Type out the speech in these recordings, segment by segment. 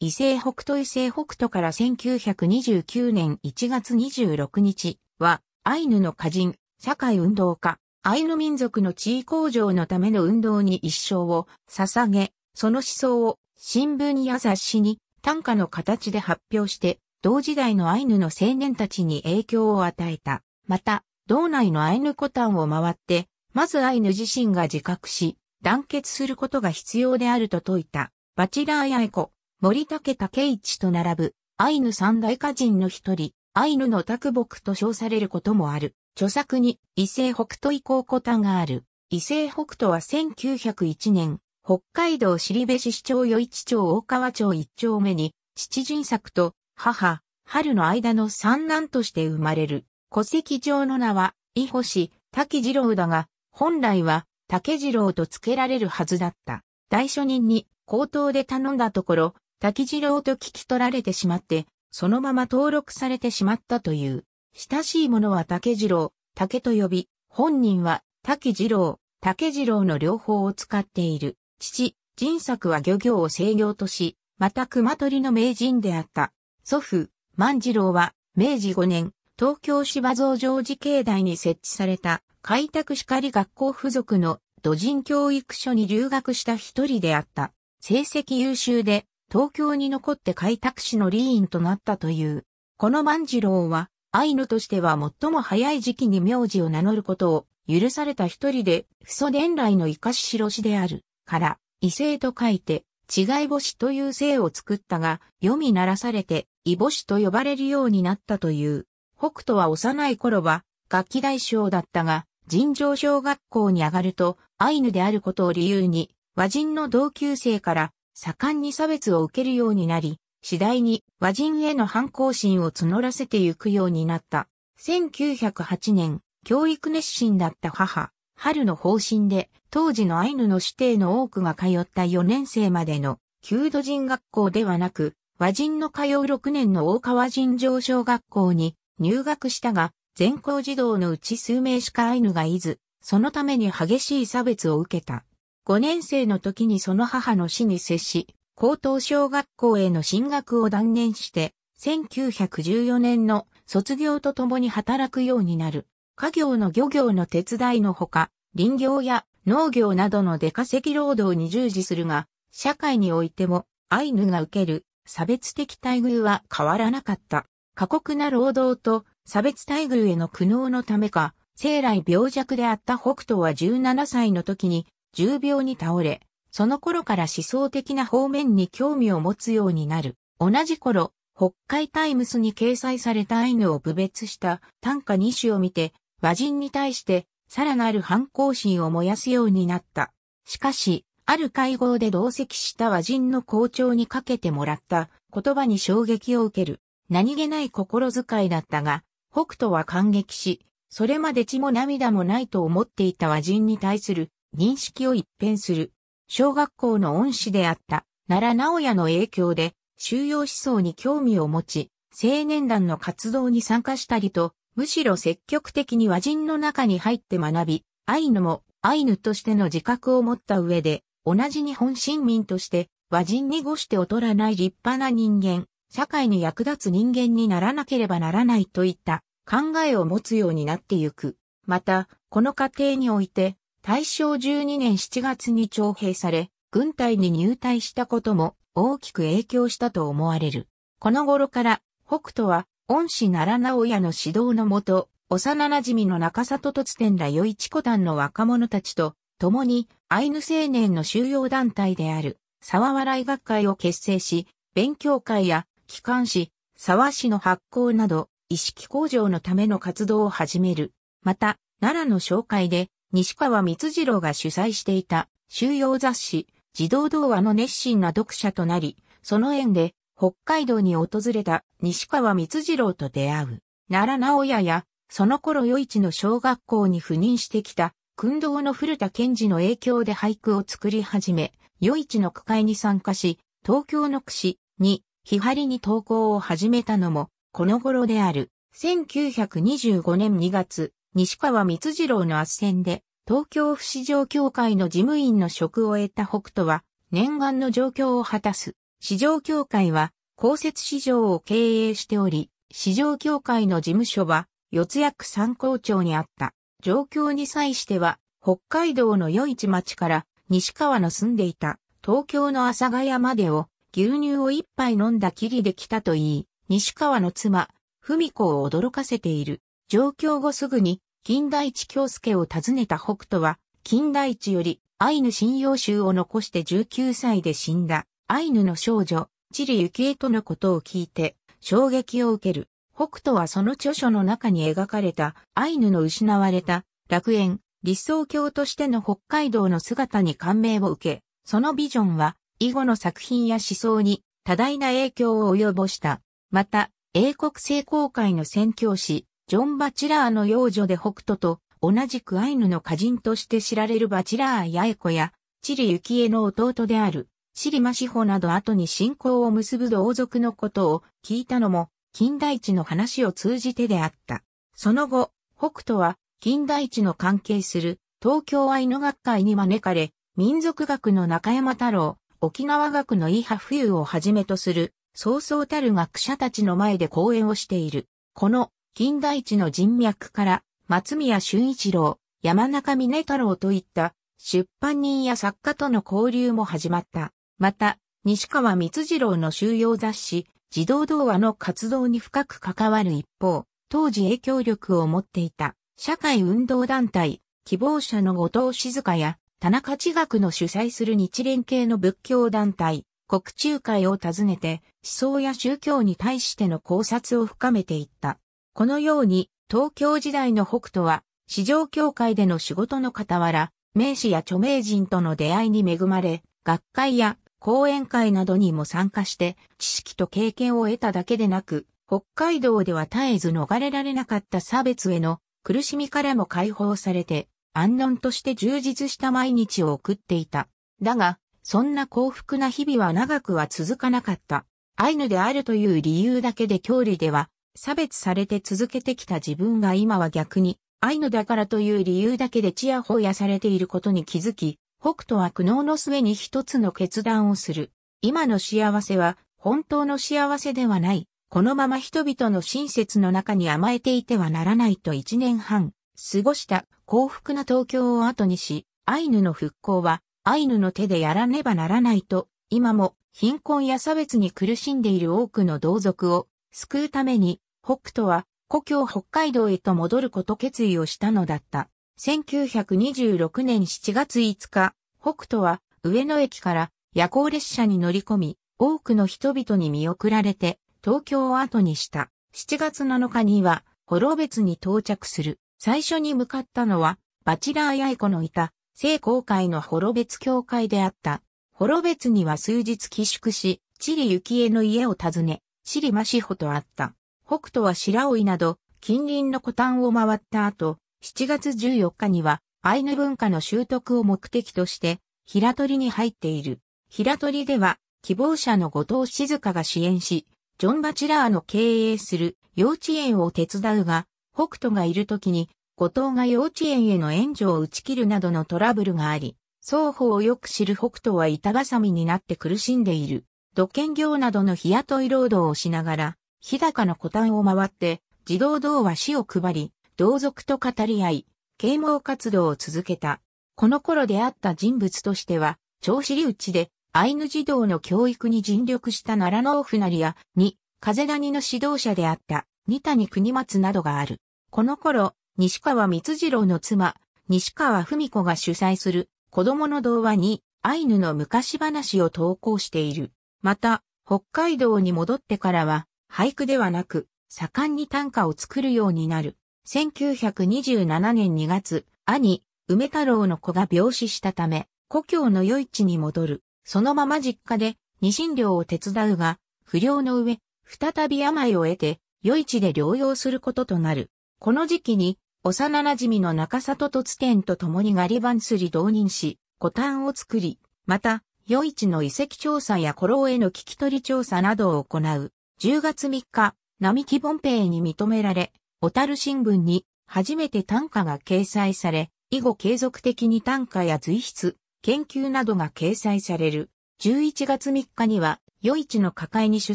伊勢北斗伊勢北斗から1929年1月26日は、アイヌの歌人、社会運動家、アイヌ民族の地位向上のための運動に一生を捧げ、その思想を新聞や雑誌に短歌の形で発表して、同時代のアイヌの青年たちに影響を与えた。また、道内のアイヌコタンを回って、まずアイヌ自身が自覚し、団結することが必要であると説いた、バチラーヤエコ、森竹竹一と並ぶ、アイヌ三大歌人の一人、アイヌの卓木と称されることもある。著作に、伊勢北斗以降古タがある。伊勢北斗は1901年、北海道尻部市市長与一町大川町一丁目に、父人作と母、春の間の三男として生まれる。戸籍上の名は、伊星、滝次郎だが、本来は、竹次郎と付けられるはずだった。代書人に、口頭で頼んだところ、滝次郎と聞き取られてしまって、そのまま登録されてしまったという。親しい者は竹次郎、竹と呼び、本人は滝次郎、竹次郎の両方を使っている。父、仁作は漁業を制御とし、また熊取の名人であった。祖父、万次郎は、明治5年、東京芝造城寺境内に設置された、開拓り学校付属の土人教育所に留学した一人であった。成績優秀で、東京に残って開拓史のリーンとなったという。この万次郎は、アイヌとしては最も早い時期に名字を名乗ることを許された一人で、父祖伝来の生かし白しである、から、異性と書いて、違い星という姓を作ったが、読み鳴らされて、異星と呼ばれるようになったという。北斗は幼い頃は、楽器大将だったが、尋常小学校に上がると、アイヌであることを理由に、和人の同級生から、盛んに差別を受けるようになり、次第に和人への反抗心を募らせてゆくようになった。1908年、教育熱心だった母、春の方針で、当時のアイヌの指定の多くが通った4年生までの、旧土人学校ではなく、和人の通う6年の大川人上小学校に入学したが、全校児童のうち数名しかアイヌがいず、そのために激しい差別を受けた。5年生の時にその母の死に接し、高等小学校への進学を断念して、1914年の卒業とともに働くようになる。家業の漁業の手伝いのほか、林業や農業などの出稼ぎ労働に従事するが、社会においてもアイヌが受ける差別的待遇は変わらなかった。過酷な労働と差別待遇への苦悩のためか、生来病弱であった北斗は17歳の時に重病に倒れ、その頃から思想的な方面に興味を持つようになる。同じ頃、北海タイムスに掲載されたアイヌを侮蔑した短歌2種を見て、和人に対してさらなる反抗心を燃やすようになった。しかし、ある会合で同席した和人の校長にかけてもらった言葉に衝撃を受ける。何気ない心遣いだったが、北斗は感激し、それまで血も涙もないと思っていた和人に対する認識を一変する。小学校の恩師であった奈良直也の影響で収容思想に興味を持ち、青年団の活動に参加したりと、むしろ積極的に和人の中に入って学び、アイヌもアイヌとしての自覚を持った上で、同じ日本新民として和人に語して劣らない立派な人間、社会に役立つ人間にならなければならないといった考えを持つようになってゆく。また、この過程において、大正12年7月に徴兵され、軍隊に入隊したことも大きく影響したと思われる。この頃から、北斗は、恩師奈良直也の指導のもと、幼馴染の中里突天てんら余一子団の若者たちと、共に、アイヌ青年の収容団体である、沢笑い学会を結成し、勉強会や、機関誌、沢市の発行など、意識向上のための活動を始める。また、奈良の紹介で、西川光次郎が主催していた収容雑誌、児童童話の熱心な読者となり、その縁で北海道に訪れた西川光次郎と出会う。奈良直也や、その頃余市の小学校に赴任してきた、訓道の古田健二の影響で俳句を作り始め、余市の区会に参加し、東京の区市に、日張りに投稿を始めたのも、この頃である。1925年2月、西川光次郎の斡旋で、東京府市場協会の事務員の職を得た北斗は、念願の状況を果たす。市場協会は、公設市場を経営しており、市場協会の事務所は、四つ役参考庁にあった。状況に際しては、北海道の余市町から西川の住んでいた東京の阿佐ヶ谷までを牛乳を一杯飲んだきりで来たといい、西川の妻、文子を驚かせている。上京後すぐに、金代地京介を訪ねた北斗は、金代地より、アイヌ信用集を残して19歳で死んだ、アイヌの少女、チリユキエとのことを聞いて、衝撃を受ける。北斗はその著書の中に描かれた、アイヌの失われた、楽園、理想郷としての北海道の姿に感銘を受け、そのビジョンは、以後の作品や思想に多大な影響を及ぼした。また、英国聖公会の宣教師、ジョン・バチラーの幼女で北斗と同じくアイヌの歌人として知られるバチラー八重子や、チリ・ユキエの弟である、シリマシホなど後に信仰を結ぶ同族のことを聞いたのも、近代地の話を通じてであった。その後、北斗は、近代地の関係する東京アイヌ学会に招かれ、民族学の中山太郎、沖縄学の伊波冬をはじめとする、そうそうたる学者たちの前で講演をしている。この金田一の人脈から松宮俊一郎、山中峰太郎といった出版人や作家との交流も始まった。また、西川光次郎の収容雑誌、児童童話の活動に深く関わる一方、当時影響力を持っていた社会運動団体、希望者の後藤静香や田中地学の主催する日蓮系の仏教団体、国中会を訪ねて思想や宗教に対しての考察を深めていった。このように、東京時代の北斗は、市場協会での仕事の傍ら、名士や著名人との出会いに恵まれ、学会や講演会などにも参加して、知識と経験を得ただけでなく、北海道では絶えず逃れられなかった差別への苦しみからも解放されて、安穏として充実した毎日を送っていた。だが、そんな幸福な日々は長くは続かなかった。アイヌであるという理由だけで郷里では差別されて続けてきた自分が今は逆に、アイヌだからという理由だけでちやほやされていることに気づき、北斗は苦悩の末に一つの決断をする。今の幸せは本当の幸せではない。このまま人々の親切の中に甘えていてはならないと一年半過ごした幸福な東京を後にし、アイヌの復興はアイヌの手でやらねばならないと、今も貧困や差別に苦しんでいる多くの同族を救うために北斗は故郷北海道へと戻ること決意をしたのだった。1926年7月5日、北斗は上野駅から夜行列車に乗り込み、多くの人々に見送られて東京を後にした。7月7日には、幌別に到着する。最初に向かったのは、バチラーヤ重子のいた、聖公会の幌別教会であった。幌別には数日寄宿し、チリ幸恵の家を訪ね、チリマシホと会った。北斗は白老など近隣の古丹を回った後、7月14日にはアイヌ文化の習得を目的として平取に入っている。平取では希望者の後藤静香が支援し、ジョン・バチラーの経営する幼稚園を手伝うが、北斗がいる時に、後藤が幼稚園への援助を打ち切るなどのトラブルがあり、双方をよく知る北斗は板挟みになって苦しんでいる。土建業などの日雇い労働をしながら、日高の古丹を回って、児童童話師を配り、同族と語り合い、啓蒙活動を続けた。この頃出会った人物としては、長子流地で、アイヌ児童の教育に尽力した奈良の船りや、に、風谷の指導者であった、二谷国松などがある。この頃、西川光次郎の妻、西川文子が主催する、子供の童話に、アイヌの昔話を投稿している。また、北海道に戻ってからは、俳句ではなく、盛んに短歌を作るようになる。1927年2月、兄、梅太郎の子が病死したため、故郷の余市に戻る。そのまま実家で、二診療を手伝うが、不良の上、再び病を得て、余市で療養することとなる。この時期に、幼馴染の中里と天と共にガリバンスリ同任し、古丹を作り、また、余市の遺跡調査や古老への聞き取り調査などを行う。10月3日、並木凡平に認められ、小樽新聞に初めて短歌が掲載され、以後継続的に短歌や随筆、研究などが掲載される。11月3日には、余市の抱会に出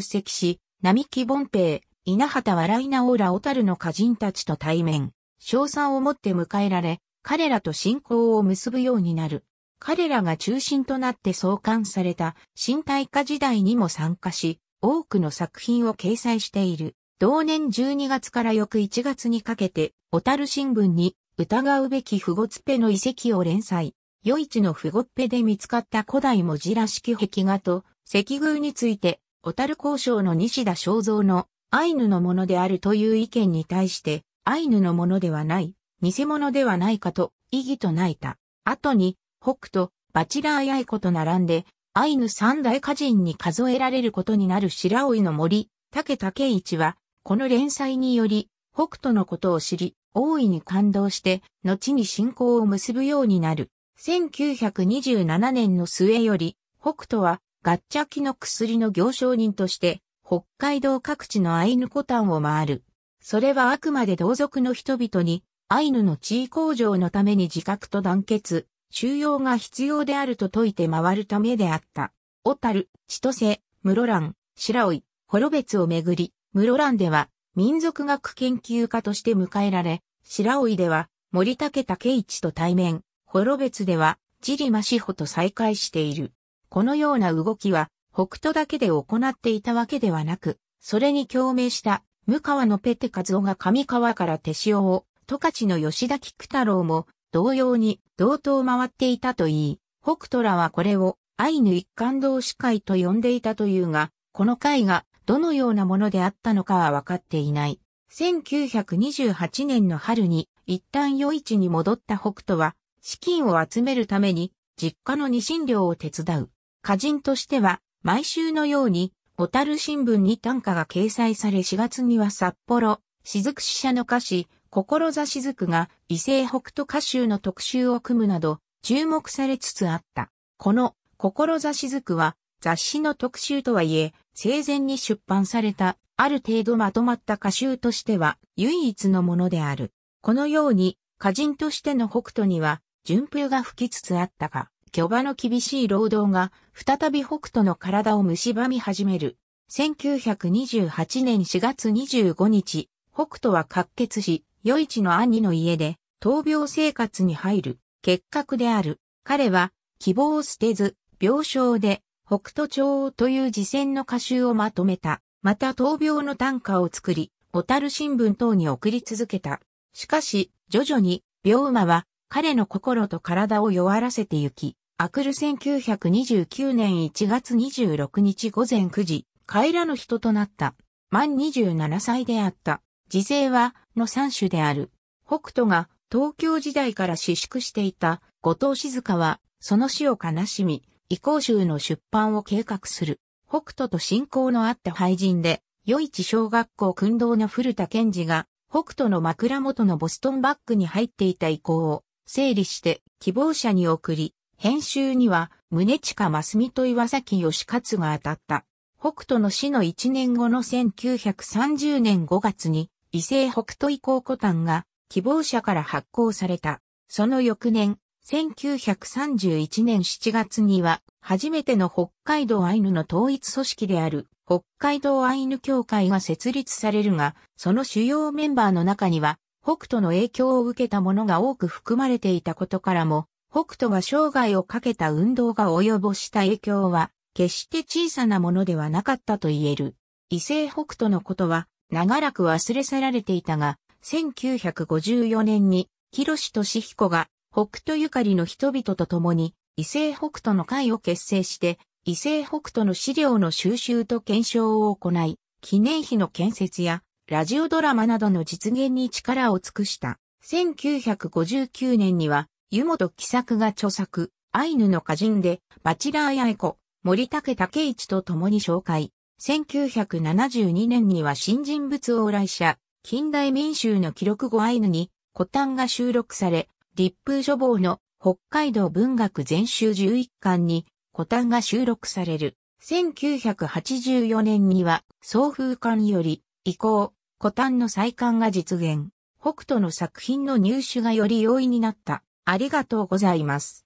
席し、並木凡平、稲畑笑いなオーラ小樽の歌人たちと対面、賞賛をもって迎えられ、彼らと信仰を結ぶようになる。彼らが中心となって創刊された新大化時代にも参加し、多くの作品を掲載している。同年12月から翌1月にかけて、小樽新聞に疑うべきフゴツペの遺跡を連載。余市のフゴッペで見つかった古代文字らしき壁画と石宮について、小樽交渉の西田正造のアイヌのものであるという意見に対して、アイヌのものではない、偽物ではないかと異議と泣いた。後に、北斗、バチラーヤイコと並んで、アイヌ三大歌人に数えられることになる白老の森、竹竹一は、この連載により、北斗のことを知り、大いに感動して、後に信仰を結ぶようになる。1927年の末より、北斗は、ガッチャキの薬の行商人として、北海道各地のアイヌコタンを回る。それはあくまで同族の人々に、アイヌの地位向上のために自覚と団結、収容が必要であると説いて回るためであった。小樽、千歳、室蘭、白老、幌別をめぐり、室蘭では民族学研究家として迎えられ、白老では森竹武一と対面、幌別ではジリマ志ホと再会している。このような動きは北斗だけで行っていたわけではなく、それに共鳴した向川のペテ和夫が上川から手塩を、十勝の吉田菊太郎も同様に同等回っていたといい、北斗らはこれをアイヌ一貫同士会と呼んでいたというが、この会がどのようなものであったのかは分かっていない。1928年の春に一旦余市に戻った北斗は資金を集めるために実家の二診料を手伝う。歌人としては毎週のように小樽新聞に短歌が掲載され4月には札幌、雫支社の歌詞、志ずくが、異性北斗歌集の特集を組むなど、注目されつつあった。この、志ずくは、雑誌の特集とはいえ、生前に出版された、ある程度まとまった歌集としては、唯一のものである。このように、歌人としての北斗には、順風が吹きつつあったが、巨馬の厳しい労働が、再び北斗の体を蝕み始める。1928年4月25日、北斗は滑血し、余一の兄の家で、闘病生活に入る、結核である。彼は、希望を捨てず、病床で、北斗町という次戦の歌集をまとめた。また闘病の短歌を作り、小樽新聞等に送り続けた。しかし、徐々に、病魔は、彼の心と体を弱らせてゆき、アクル1929年1月26日午前9時、帰らぬ人となった。満27歳であった。時勢はの三種である。北斗が東京時代から私縮していた後藤静香は、その死を悲しみ、移行集の出版を計画する。北斗と信仰のあった廃人で、余市小学校訓導の古田健二が、北斗の枕元のボストンバッグに入っていた遺構を整理して希望者に送り、編集には宗近真澄と岩崎義勝が当たった。北斗の死の1年後の1930年5月に伊勢北斗移行古丹が希望者から発行された。その翌年、1931年7月には、初めての北海道アイヌの統一組織である、北海道アイヌ協会が設立されるが、その主要メンバーの中には、北斗の影響を受けたものが多く含まれていたことからも、北斗が生涯をかけた運動が及ぼした影響は、決して小さなものではなかったと言える。異性北斗のことは、長らく忘れ去られていたが、1954年に、広志俊彦が、北斗ゆかりの人々と共に、異性北斗の会を結成して、異性北斗の資料の収集と検証を行い、記念碑の建設や、ラジオドラマなどの実現に力を尽くした。1959年には、湯本喜作が著作、アイヌの歌人で、バチラー八エ子、森竹武一と共に紹介。1972年には新人物往来者、近代民衆の記録後アイヌに古典が収録され、立風書房の北海道文学全集11巻に古典が収録される。1984年には送風館より以降、古典の再刊が実現。北斗の作品の入手がより容易になった。ありがとうございます。